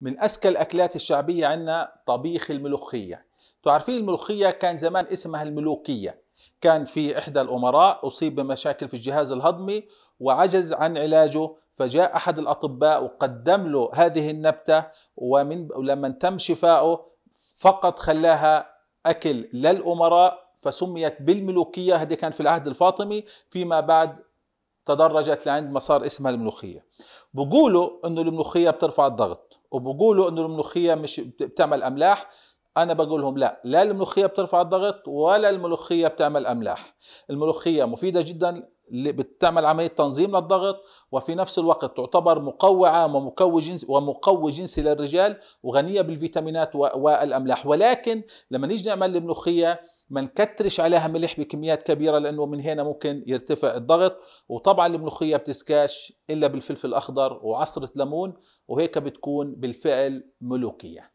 من أسكى الأكلات الشعبية عندنا طبيخ الملوخية تعرفين الملوخية كان زمان اسمها الملوكية كان في إحدى الأمراء أصيب بمشاكل في الجهاز الهضمي وعجز عن علاجه فجاء أحد الأطباء وقدم له هذه النبتة ومن لما تم شفائه فقط خلاها أكل للأمراء فسميت بالملوكية هذه كان في العهد الفاطمي فيما بعد تدرجت لعند ما صار اسمها الملوخيه بقولوا انه الملوخيه بترفع الضغط وبقولوا انه الملوخيه مش بتعمل املاح انا بقول لهم لا لا الملوخيه بترفع الضغط ولا الملوخيه بتعمل املاح الملوخيه مفيده جدا بتعمل عمليه تنظيم للضغط وفي نفس الوقت تعتبر مقوعه ومقوي جنس ومقوي جنسي للرجال وغنيه بالفيتامينات والاملاح ولكن لما نيجي نعمل الملوخيه ما نكترش عليها ملح بكميات كبيره لانه من هنا ممكن يرتفع الضغط وطبعا الملوخيه بتسكاش الا بالفلفل الاخضر وعصره ليمون وهيك بتكون بالفعل ملوكيه